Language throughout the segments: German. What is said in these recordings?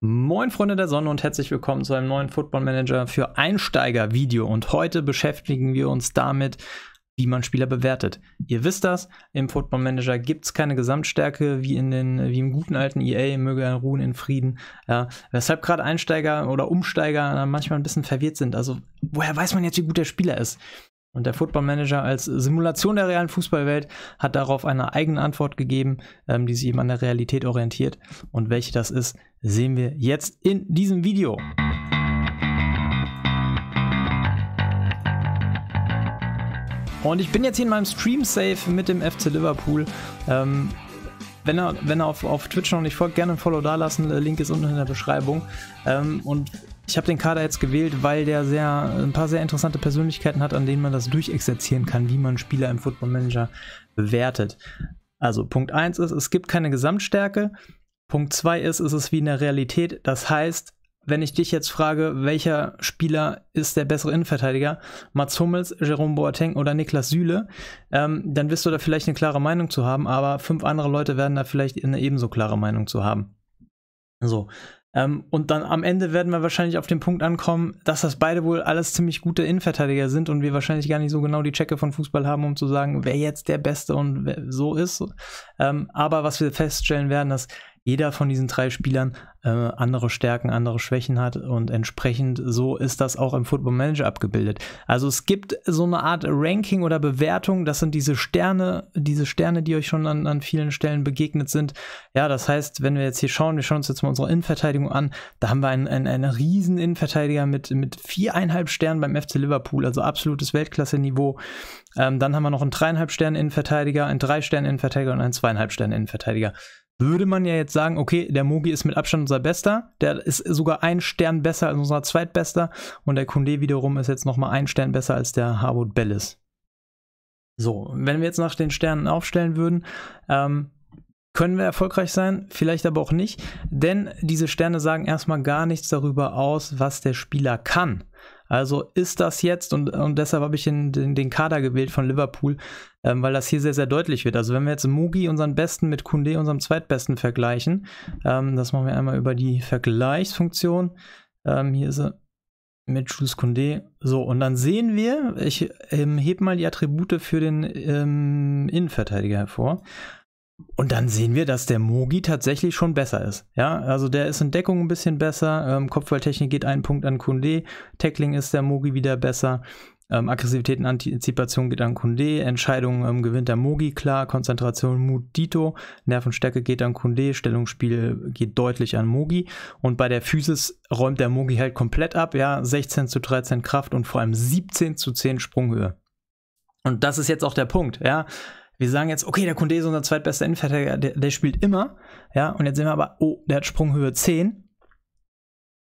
Moin Freunde der Sonne und herzlich willkommen zu einem neuen Football Manager für Einsteiger Video und heute beschäftigen wir uns damit, wie man Spieler bewertet. Ihr wisst das, im Football Manager gibt es keine Gesamtstärke wie in den wie im guten alten EA, möge er ruhen in Frieden. Ja, weshalb gerade Einsteiger oder Umsteiger manchmal ein bisschen verwirrt sind. Also, woher weiß man jetzt, wie gut der Spieler ist? Und der Football Manager als Simulation der realen Fußballwelt hat darauf eine eigene Antwort gegeben, ähm, die sich eben an der Realität orientiert. Und welche das ist, sehen wir jetzt in diesem Video. Und ich bin jetzt hier in meinem Stream Safe mit dem FC Liverpool. Ähm, wenn er, wenn er auf, auf Twitch noch nicht folgt, gerne ein Follow dalassen. Link ist unten in der Beschreibung. Ähm, und ich habe den Kader jetzt gewählt, weil der sehr, ein paar sehr interessante Persönlichkeiten hat, an denen man das durchexerzieren kann, wie man Spieler im Football Manager bewertet. Also Punkt 1 ist, es gibt keine Gesamtstärke. Punkt 2 ist, ist es wie in der Realität. Das heißt, wenn ich dich jetzt frage, welcher Spieler ist der bessere Innenverteidiger, Mats Hummels, Jerome Boateng oder Niklas Süle, ähm, dann wirst du da vielleicht eine klare Meinung zu haben, aber fünf andere Leute werden da vielleicht eine ebenso klare Meinung zu haben. So. Ähm, und dann am Ende werden wir wahrscheinlich auf den Punkt ankommen, dass das beide wohl alles ziemlich gute Innenverteidiger sind und wir wahrscheinlich gar nicht so genau die Checke von Fußball haben, um zu sagen, wer jetzt der Beste und so ist. Ähm, aber was wir feststellen werden, dass jeder von diesen drei Spielern äh, andere Stärken, andere Schwächen hat und entsprechend so ist das auch im Football Manager abgebildet. Also es gibt so eine Art Ranking oder Bewertung, das sind diese Sterne, diese Sterne, die euch schon an, an vielen Stellen begegnet sind. Ja, das heißt, wenn wir jetzt hier schauen, wir schauen uns jetzt mal unsere Innenverteidigung an, da haben wir einen, einen, einen riesen Innenverteidiger mit, mit viereinhalb Sternen beim FC Liverpool, also absolutes Weltklasse-Niveau. Ähm, dann haben wir noch einen dreieinhalb Sternen Innenverteidiger, einen drei Sternen Innenverteidiger und einen zweieinhalb Sternen Innenverteidiger würde man ja jetzt sagen, okay, der Mogi ist mit Abstand unser Bester, der ist sogar ein Stern besser als unser Zweitbester und der Kunde wiederum ist jetzt nochmal ein Stern besser als der Harwood Bellis. So, wenn wir jetzt nach den Sternen aufstellen würden, ähm, können wir erfolgreich sein, vielleicht aber auch nicht, denn diese Sterne sagen erstmal gar nichts darüber aus, was der Spieler kann. Also ist das jetzt, und, und deshalb habe ich den, den, den, Kader gewählt von Liverpool, ähm, weil das hier sehr, sehr deutlich wird. Also wenn wir jetzt Mugi, unseren Besten, mit Kunde, unserem Zweitbesten vergleichen, ähm, das machen wir einmal über die Vergleichsfunktion. Ähm, hier ist er mit Jules Kunde. So, und dann sehen wir, ich ähm, hebe mal die Attribute für den ähm, Innenverteidiger hervor. Und dann sehen wir, dass der Mogi tatsächlich schon besser ist. Ja, also der ist in Deckung ein bisschen besser. Ähm, Kopfballtechnik geht einen Punkt an Kunde. Tackling ist der Mogi wieder besser. Ähm, Aggressivität und Antizipation geht an Kunde. Entscheidung ähm, gewinnt der Mogi klar. Konzentration, Mut, Dito. Nervenstärke geht an Kunde. Stellungsspiel geht deutlich an Mogi. Und bei der Physis räumt der Mogi halt komplett ab. Ja, 16 zu 13 Kraft und vor allem 17 zu 10 Sprunghöhe. Und das ist jetzt auch der Punkt. Ja, wir sagen jetzt, okay, der Kunde ist unser zweitbester Innenverteidiger, der, der, spielt immer. Ja, und jetzt sehen wir aber, oh, der hat Sprunghöhe 10.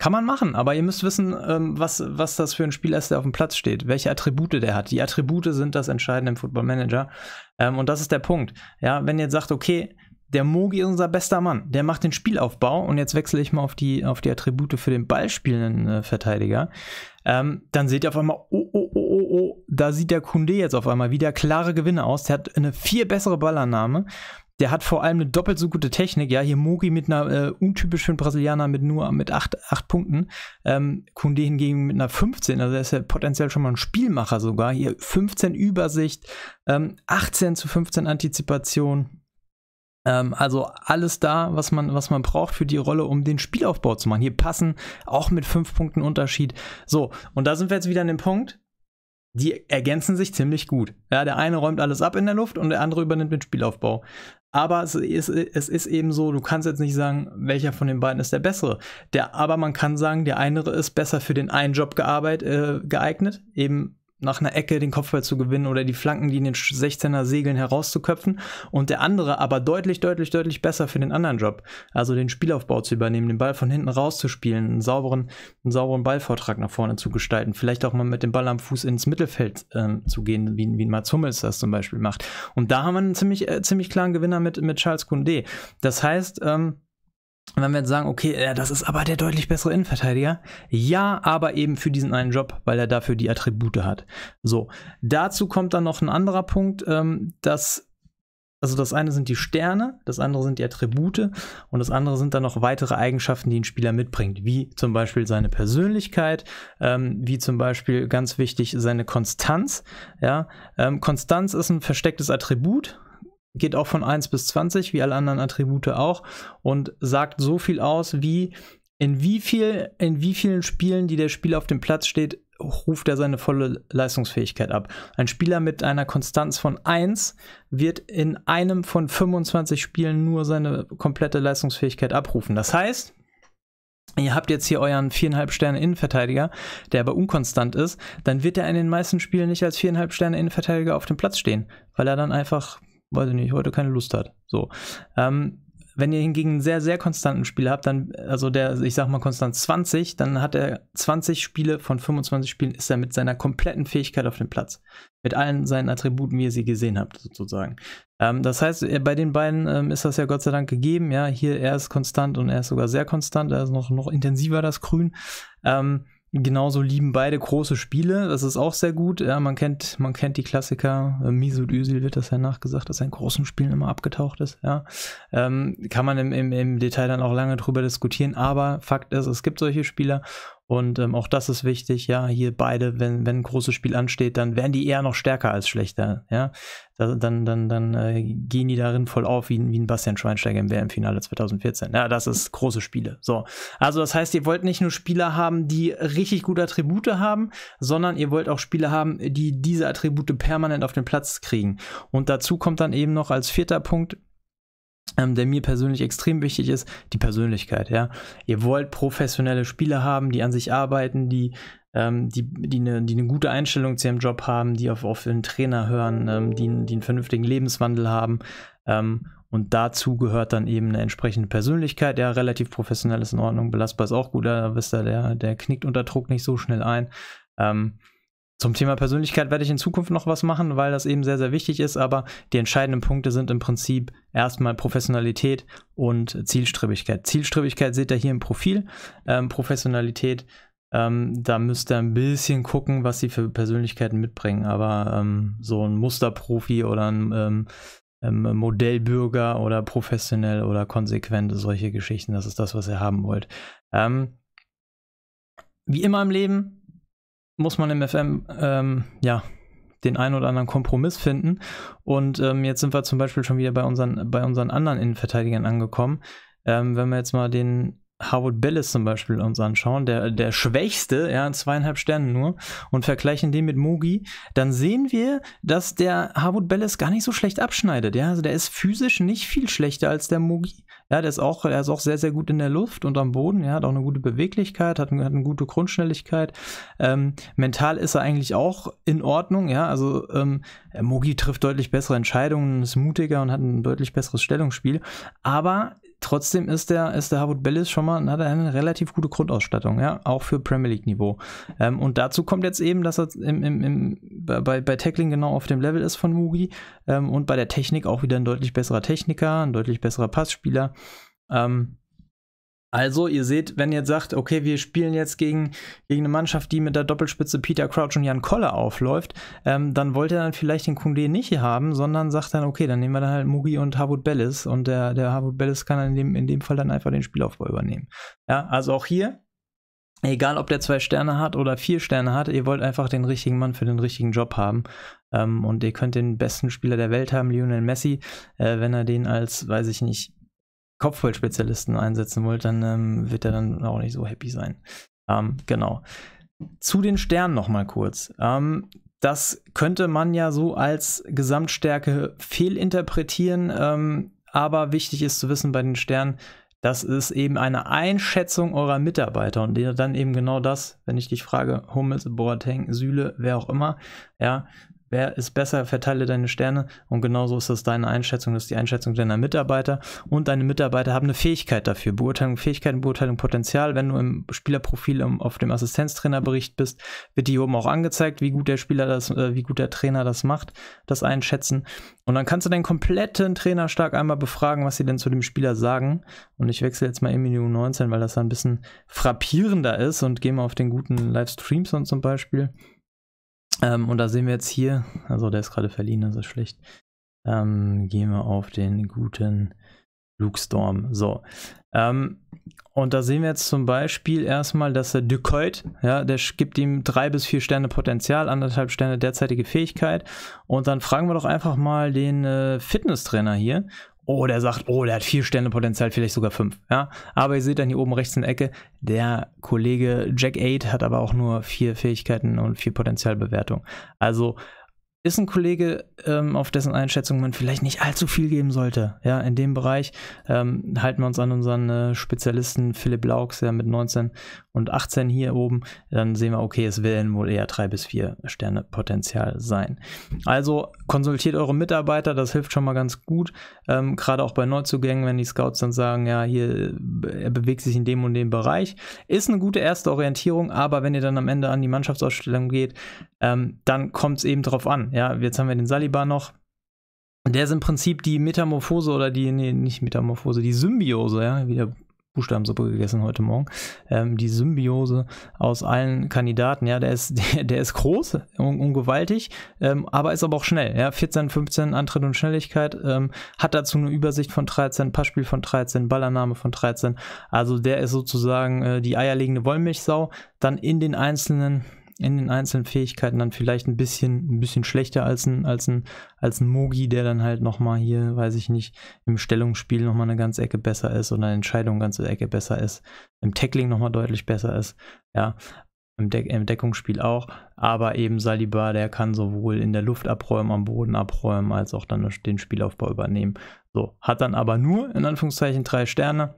Kann man machen, aber ihr müsst wissen, ähm, was, was das für ein Spieler ist, der auf dem Platz steht, welche Attribute der hat. Die Attribute sind das Entscheidende im Football Manager. Ähm, und das ist der Punkt. Ja, wenn ihr jetzt sagt, okay, der Mogi ist unser bester Mann. Der macht den Spielaufbau und jetzt wechsle ich mal auf die, auf die Attribute für den ballspielenden äh, Verteidiger. Ähm, dann seht ihr auf einmal, oh, oh, oh, oh, oh, da sieht der Kunde jetzt auf einmal wieder klare Gewinne aus. Der hat eine viel bessere Ballannahme. Der hat vor allem eine doppelt so gute Technik. Ja, hier Mogi mit einer äh, untypisch für einen Brasilianer mit nur mit 8 acht, acht Punkten. Ähm, Kunde hingegen mit einer 15. Also, der ist ja potenziell schon mal ein Spielmacher sogar. Hier 15 Übersicht, ähm, 18 zu 15 Antizipation. Ähm, also alles da, was man, was man braucht für die Rolle, um den Spielaufbau zu machen. Hier passen auch mit fünf Punkten Unterschied. So, und da sind wir jetzt wieder an dem Punkt. Die ergänzen sich ziemlich gut. Ja, der eine räumt alles ab in der Luft und der andere übernimmt den Spielaufbau. Aber es ist, es ist eben so, du kannst jetzt nicht sagen, welcher von den beiden ist der bessere. Der, aber man kann sagen, der eine ist besser für den einen Job gearbeit, äh, geeignet, eben nach einer Ecke den Kopfball zu gewinnen oder die Flanken, die in den 16er segeln, herauszuköpfen und der andere aber deutlich, deutlich, deutlich besser für den anderen Job. Also den Spielaufbau zu übernehmen, den Ball von hinten rauszuspielen, einen sauberen, einen sauberen Ballvortrag nach vorne zu gestalten, vielleicht auch mal mit dem Ball am Fuß ins Mittelfeld ähm, zu gehen, wie, wie Mats Hummels das zum Beispiel macht. Und da haben wir einen ziemlich, äh, ziemlich klaren Gewinner mit, mit Charles Koundé. Das heißt, ähm, und wenn wir jetzt sagen, okay, ja, das ist aber der deutlich bessere Innenverteidiger. Ja, aber eben für diesen einen Job, weil er dafür die Attribute hat. So, dazu kommt dann noch ein anderer Punkt, ähm, dass also das eine sind die Sterne, das andere sind die Attribute und das andere sind dann noch weitere Eigenschaften, die ein Spieler mitbringt, wie zum Beispiel seine Persönlichkeit, ähm, wie zum Beispiel ganz wichtig seine Konstanz. Ja, ähm, Konstanz ist ein verstecktes Attribut, geht auch von 1 bis 20, wie alle anderen Attribute auch, und sagt so viel aus, wie in wie, viel, in wie vielen Spielen, die der Spieler auf dem Platz steht, ruft er seine volle Leistungsfähigkeit ab. Ein Spieler mit einer Konstanz von 1 wird in einem von 25 Spielen nur seine komplette Leistungsfähigkeit abrufen. Das heißt, ihr habt jetzt hier euren viereinhalb Sterne Innenverteidiger, der aber unkonstant ist, dann wird er in den meisten Spielen nicht als viereinhalb Sterne Innenverteidiger auf dem Platz stehen, weil er dann einfach weiß ich nicht, heute keine Lust hat. So. Ähm, wenn ihr hingegen einen sehr, sehr konstanten Spieler habt, dann, also der, ich sag mal konstant 20, dann hat er 20 Spiele von 25 Spielen, ist er mit seiner kompletten Fähigkeit auf dem Platz. Mit allen seinen Attributen, wie ihr sie gesehen habt, sozusagen. Ähm, das heißt, äh, bei den beiden ähm, ist das ja Gott sei Dank gegeben, ja. Hier, er ist konstant und er ist sogar sehr konstant, er ist noch, noch intensiver, das Grün. Ähm, Genauso lieben beide große Spiele, das ist auch sehr gut. Ja, man kennt, man kennt die Klassiker. Äh, Mesut Özil wird das ja nachgesagt, dass er in großen Spielen immer abgetaucht ist. Ja, ähm, kann man im, im, im Detail dann auch lange drüber diskutieren. Aber Fakt ist, es gibt solche Spieler und ähm, auch das ist wichtig, ja, hier beide, wenn, wenn ein großes Spiel ansteht, dann werden die eher noch stärker als schlechter, ja. Da, dann dann, dann äh, gehen die darin voll auf, wie, wie ein Bastian Schweinsteiger im WM-Finale 2014. Ja, das ist große Spiele. So. Also das heißt, ihr wollt nicht nur Spieler haben, die richtig gute Attribute haben, sondern ihr wollt auch Spieler haben, die diese Attribute permanent auf den Platz kriegen. Und dazu kommt dann eben noch als vierter Punkt, ähm, der mir persönlich extrem wichtig ist, die Persönlichkeit. Ja? Ihr wollt professionelle Spieler haben, die an sich arbeiten, die, ähm, die, die, eine, die eine gute Einstellung zu ihrem Job haben, die auf, auf den Trainer hören, ähm, die, die einen vernünftigen Lebenswandel haben. Ähm, und dazu gehört dann eben eine entsprechende Persönlichkeit. Ja, relativ professionell ist in Ordnung, belastbar ist auch gut. Da wisst ihr, der, der knickt unter Druck nicht so schnell ein. Ähm, zum Thema Persönlichkeit werde ich in Zukunft noch was machen, weil das eben sehr, sehr wichtig ist, aber die entscheidenden Punkte sind im Prinzip erstmal Professionalität und Zielstrebigkeit. Zielstrebigkeit seht ihr hier im Profil, ähm, Professionalität, ähm, da müsst ihr ein bisschen gucken, was sie für Persönlichkeiten mitbringen, aber ähm, so ein Musterprofi oder ein ähm, ähm, Modellbürger oder professionell oder konsequent, solche Geschichten, das ist das, was ihr haben wollt. Ähm, wie immer im Leben, muss man im FM ähm, ja den einen oder anderen Kompromiss finden. Und ähm, jetzt sind wir zum Beispiel schon wieder bei unseren, bei unseren anderen Innenverteidigern angekommen. Ähm, wenn wir jetzt mal den Howard Bellis zum Beispiel uns anschauen, der, der schwächste, ja, zweieinhalb Sterne nur, und vergleichen den mit Mogi, dann sehen wir, dass der Howard Bellis gar nicht so schlecht abschneidet, ja. Also der ist physisch nicht viel schlechter als der Mogi. Ja, der ist auch, er ist auch sehr, sehr gut in der Luft und am Boden. Er ja, hat auch eine gute Beweglichkeit, hat, eine, hat eine gute Grundschnelligkeit. Ähm, mental ist er eigentlich auch in Ordnung. Ja, also ähm, Mogi trifft deutlich bessere Entscheidungen, ist mutiger und hat ein deutlich besseres Stellungsspiel. Aber Trotzdem ist der, ist der Harvard Bellis schon mal, hat eine relativ gute Grundausstattung, ja, auch für Premier League-Niveau. Ähm, und dazu kommt jetzt eben, dass er im, im, im, bei, bei Tackling genau auf dem Level ist von Mugi ähm, und bei der Technik auch wieder ein deutlich besserer Techniker, ein deutlich besserer Passspieler. Ähm, also, ihr seht, wenn ihr jetzt sagt, okay, wir spielen jetzt gegen, gegen eine Mannschaft, die mit der Doppelspitze Peter Crouch und Jan Koller aufläuft, ähm, dann wollt ihr dann vielleicht den Kunde nicht hier haben, sondern sagt dann, okay, dann nehmen wir dann halt Mugi und Harwood Bellis und der, der Harwood Bellis kann in dem, in dem Fall dann einfach den Spielaufbau übernehmen. Ja, also auch hier, egal ob der zwei Sterne hat oder vier Sterne hat, ihr wollt einfach den richtigen Mann für den richtigen Job haben. Ähm, und ihr könnt den besten Spieler der Welt haben, Lionel Messi, äh, wenn er den als, weiß ich nicht, Kopfballspezialisten einsetzen wollt, dann ähm, wird er dann auch nicht so happy sein. Ähm, genau. Zu den Sternen nochmal kurz. Ähm, das könnte man ja so als Gesamtstärke fehlinterpretieren, ähm, aber wichtig ist zu wissen bei den Sternen, das ist eben eine Einschätzung eurer Mitarbeiter und dann eben genau das, wenn ich dich frage, Hummels, Boateng, Süle, wer auch immer, ja, Wer ist besser, verteile deine Sterne. Und genauso ist das deine Einschätzung, das ist die Einschätzung deiner Mitarbeiter. Und deine Mitarbeiter haben eine Fähigkeit dafür. Beurteilung, Fähigkeiten, Beurteilung, Potenzial. Wenn du im Spielerprofil im, ähm, auf dem Assistenztrainerbericht bist, wird die oben auch angezeigt, wie gut der Spieler das, äh, wie gut der Trainer das macht, das Einschätzen. Und dann kannst du deinen kompletten Trainer stark einmal befragen, was sie denn zu dem Spieler sagen. Und ich wechsle jetzt mal im Minimum 19, weil das dann ein bisschen frappierender ist und gehe mal auf den guten Livestreamson zum Beispiel. Ähm, und da sehen wir jetzt hier, also der ist gerade verliehen, also schlecht. Ähm, gehen wir auf den guten Luke Storm. So. Ähm, und da sehen wir jetzt zum Beispiel erstmal, dass der Ducoit, ja, der gibt ihm drei bis vier Sterne Potenzial, anderthalb Sterne derzeitige Fähigkeit. Und dann fragen wir doch einfach mal den äh, Fitnesstrainer hier, oh, der sagt, oh, der hat vier Sterne Potenzial, vielleicht sogar fünf. Ja? Aber ihr seht dann hier oben rechts in der Ecke, der Kollege Jack 8 hat aber auch nur vier Fähigkeiten und vier Potenzialbewertungen. Also ist ein Kollege, ähm, auf dessen Einschätzung man vielleicht nicht allzu viel geben sollte. Ja, in dem Bereich ähm, halten wir uns an unseren äh, Spezialisten Philipp Laux, der mit 19 und 18 hier oben, dann sehen wir, okay, es werden wohl eher 3 bis 4 Sterne Potenzial sein. Also konsultiert eure Mitarbeiter, das hilft schon mal ganz gut. Ähm, Gerade auch bei Neuzugängen, wenn die Scouts dann sagen, ja, hier, äh, er bewegt sich in dem und dem Bereich. Ist eine gute erste Orientierung, aber wenn ihr dann am Ende an die Mannschaftsausstellung geht, ähm, dann kommt es eben drauf an. Ja, jetzt haben wir den Saliba noch. Der ist im Prinzip die Metamorphose oder die, nee, nicht Metamorphose, die Symbiose, ja, wie der Buchstabensuppe gegessen heute Morgen. Ähm, die Symbiose aus allen Kandidaten, ja, der ist, der, der ist groß und, und gewaltig, ähm, aber ist aber auch schnell. Ja, 14, 15 Antritt und Schnelligkeit, ähm, hat dazu eine Übersicht von 13, Passspiel von 13, Ballername von 13. Also der ist sozusagen äh, die eierlegende Wollmilchsau. Dann in den einzelnen in den einzelnen Fähigkeiten dann vielleicht ein bisschen, ein bisschen schlechter als ein, als ein, als ein Mogi, der dann halt nochmal hier, weiß ich nicht, im Stellungsspiel nochmal eine ganze Ecke besser ist oder eine Entscheidung eine ganze Ecke besser ist, im Tackling nochmal deutlich besser ist, ja, im, De im Deckungsspiel auch, aber eben Saliba, der kann sowohl in der Luft abräumen, am Boden abräumen, als auch dann den Spielaufbau übernehmen. So, hat dann aber nur, in Anführungszeichen, drei Sterne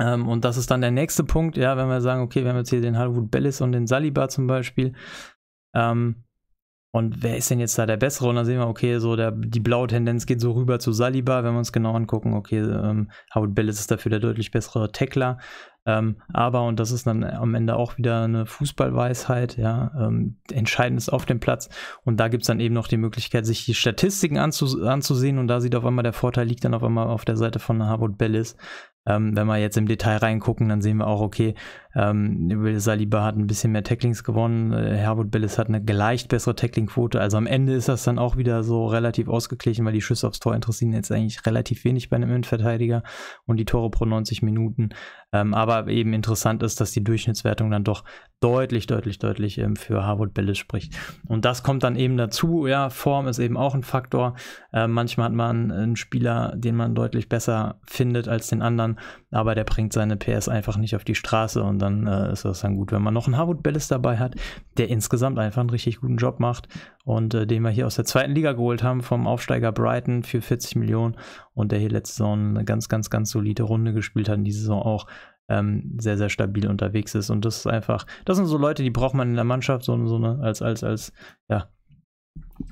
ähm, und das ist dann der nächste Punkt, ja, wenn wir sagen, okay, wir haben jetzt hier den Hollywood Bellis und den Saliba zum Beispiel. Ähm, und wer ist denn jetzt da der Bessere? Und dann sehen wir, okay, so der, die blaue Tendenz geht so rüber zu Saliba, wenn wir uns genau angucken, okay, ähm, Howard Bellis ist dafür der deutlich bessere Tackler. Ähm, aber, und das ist dann am Ende auch wieder eine Fußballweisheit, ja, ähm, entscheidend ist auf dem Platz. Und da gibt es dann eben noch die Möglichkeit, sich die Statistiken anzus- anzusehen. Und da sieht auf einmal, der Vorteil liegt dann auf einmal auf der Seite von Harvard Bellis, ähm, wenn wir jetzt im Detail reingucken, dann sehen wir auch, okay, ähm, Saliba hat ein bisschen mehr Tacklings gewonnen, äh, Herbert Billis hat eine leicht bessere Tackling-Quote. Also am Ende ist das dann auch wieder so relativ ausgeglichen, weil die Schüsse aufs Tor interessieren jetzt eigentlich relativ wenig bei einem Innenverteidiger und die Tore pro 90 Minuten. Ähm, aber eben interessant ist, dass die Durchschnittswertung dann doch deutlich, deutlich, deutlich ähm, für Harwood Billis spricht. Und das kommt dann eben dazu. Ja, Form ist eben auch ein Faktor. Äh, manchmal hat man einen Spieler, den man deutlich besser findet als den anderen aber der bringt seine PS einfach nicht auf die Straße und dann äh, ist das dann gut, wenn man noch einen Harwood Bellis dabei hat, der insgesamt einfach einen richtig guten Job macht und äh, den wir hier aus der zweiten Liga geholt haben vom Aufsteiger Brighton für 40 Millionen und der hier letzte Saison eine ganz, ganz, ganz solide Runde gespielt hat und diese Saison auch ähm, sehr, sehr stabil unterwegs ist und das ist einfach, das sind so Leute, die braucht man in der Mannschaft, so, so eine, als, als, als, ja,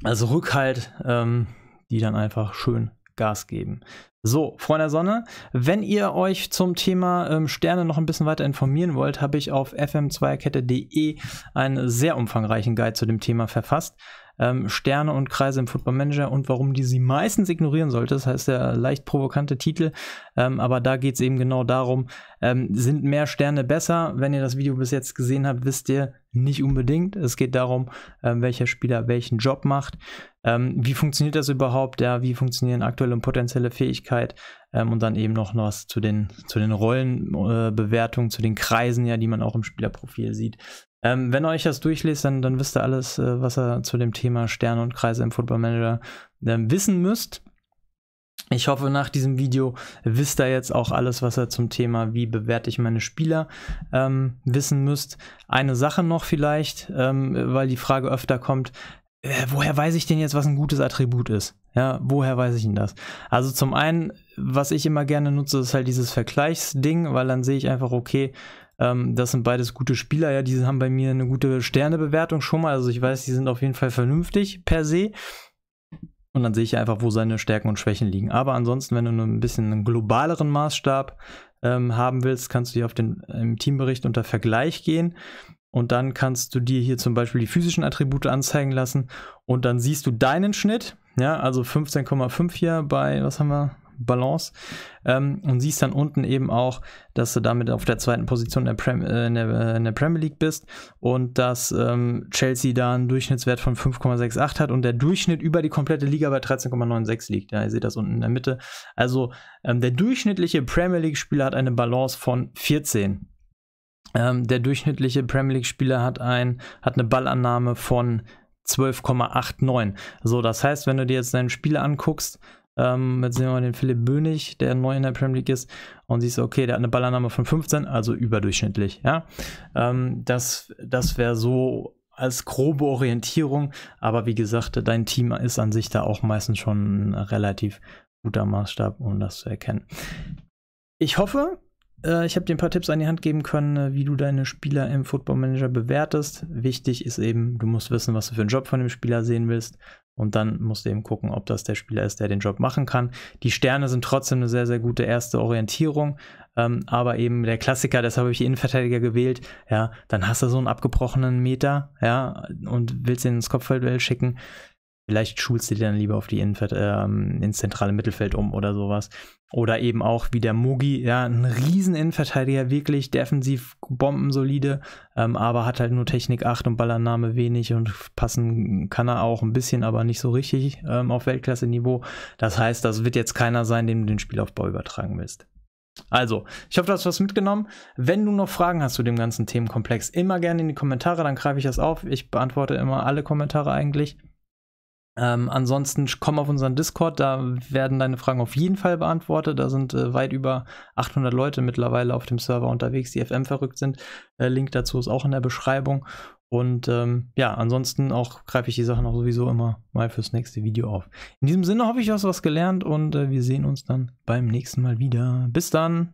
also Rückhalt, ähm, die dann einfach schön Gas geben. So, Freunde der Sonne, wenn ihr euch zum Thema ähm, Sterne noch ein bisschen weiter informieren wollt, habe ich auf fm2erkette.de einen sehr umfangreichen Guide zu dem Thema verfasst ähm, Sterne und Kreise im Football Manager und warum die sie meistens ignorieren sollte. Das heißt der leicht provokante Titel. Ähm, aber da geht es eben genau darum, ähm, sind mehr Sterne besser? Wenn ihr das Video bis jetzt gesehen habt, wisst ihr nicht unbedingt. Es geht darum, ähm, welcher Spieler welchen Job macht. Ähm, wie funktioniert das überhaupt? Ja, wie funktionieren aktuelle und potenzielle Fähigkeit? Ähm, und dann eben noch was zu den, zu den Rollenbewertungen, äh, zu den Kreisen, ja, die man auch im Spielerprofil sieht. Ähm, wenn ihr euch das durchliest, dann, dann wisst ihr alles, äh, was ihr zu dem Thema Sterne und Kreise im Football Manager äh, wissen müsst. Ich hoffe, nach diesem Video wisst ihr jetzt auch alles, was ihr zum Thema, wie bewerte ich meine Spieler, ähm, wissen müsst. Eine Sache noch vielleicht, ähm, weil die Frage öfter kommt, äh, woher weiß ich denn jetzt, was ein gutes Attribut ist? Ja, woher weiß ich denn das? Also zum einen, was ich immer gerne nutze, ist halt dieses Vergleichsding, weil dann sehe ich einfach, okay, ähm, das sind beides gute Spieler, ja, die haben bei mir eine gute Sternebewertung schon mal. Also ich weiß, die sind auf jeden Fall vernünftig per se. Und dann sehe ich einfach, wo seine Stärken und Schwächen liegen. Aber ansonsten, wenn du ein bisschen einen globaleren Maßstab ähm, haben willst, kannst du hier auf den Teambericht unter Vergleich gehen. Und dann kannst du dir hier zum Beispiel die physischen Attribute anzeigen lassen. Und dann siehst du deinen Schnitt. Ja, also 15,5 hier bei, was haben wir? Balance. Ähm, und siehst dann unten eben auch, dass du damit auf der zweiten Position in der, Prem äh, in der, äh, in der Premier League bist und dass ähm, Chelsea da einen Durchschnittswert von 5,68 hat und der Durchschnitt über die komplette Liga bei 13,96 liegt. Ja, ihr seht das unten in der Mitte. Also ähm, der durchschnittliche Premier League-Spieler hat eine Balance von 14. Ähm, der durchschnittliche Premier League-Spieler hat, ein, hat eine Ballannahme von 12,89. So, das heißt, wenn du dir jetzt deinen Spieler anguckst, ähm, jetzt sehen wir den Philipp Bönig, der neu in der Premier League ist. Und siehst du, okay, der hat eine Ballannahme von 15, also überdurchschnittlich. Ja? Ähm, das das wäre so als grobe Orientierung. Aber wie gesagt, dein Team ist an sich da auch meistens schon ein relativ guter Maßstab, um das zu erkennen. Ich hoffe, äh, ich habe dir ein paar Tipps an die Hand geben können, äh, wie du deine Spieler im Football Manager bewertest. Wichtig ist eben, du musst wissen, was du für einen Job von dem Spieler sehen willst. Und dann musst du eben gucken, ob das der Spieler ist, der den Job machen kann. Die Sterne sind trotzdem eine sehr, sehr gute erste Orientierung. Ähm, aber eben der Klassiker, deshalb habe ich Innenverteidiger gewählt. Ja, dann hast du so einen abgebrochenen Meter, ja, und willst ihn ins Kopfballduell schicken. Vielleicht schulst du dir dann lieber auf die Innenfeld, ähm, ins zentrale Mittelfeld um oder sowas. Oder eben auch wie der Mugi, ja, ein riesen Innenverteidiger, wirklich defensiv bombensolide, ähm, aber hat halt nur Technik 8 und Ballannahme wenig und passen kann er auch ein bisschen, aber nicht so richtig ähm, auf Weltklasse-Niveau. Das heißt, das wird jetzt keiner sein, dem du den Spielaufbau übertragen willst. Also, ich hoffe, du hast was mitgenommen. Wenn du noch Fragen hast zu dem ganzen Themenkomplex, immer gerne in die Kommentare, dann greife ich das auf. Ich beantworte immer alle Kommentare eigentlich. Ähm, ansonsten komm auf unseren Discord, da werden deine Fragen auf jeden Fall beantwortet. Da sind äh, weit über 800 Leute mittlerweile auf dem Server unterwegs, die FM verrückt sind. Äh, Link dazu ist auch in der Beschreibung. Und ähm, ja, ansonsten auch greife ich die Sachen auch sowieso immer mal fürs nächste Video auf. In diesem Sinne hoffe ich, du hast was gelernt und äh, wir sehen uns dann beim nächsten Mal wieder. Bis dann!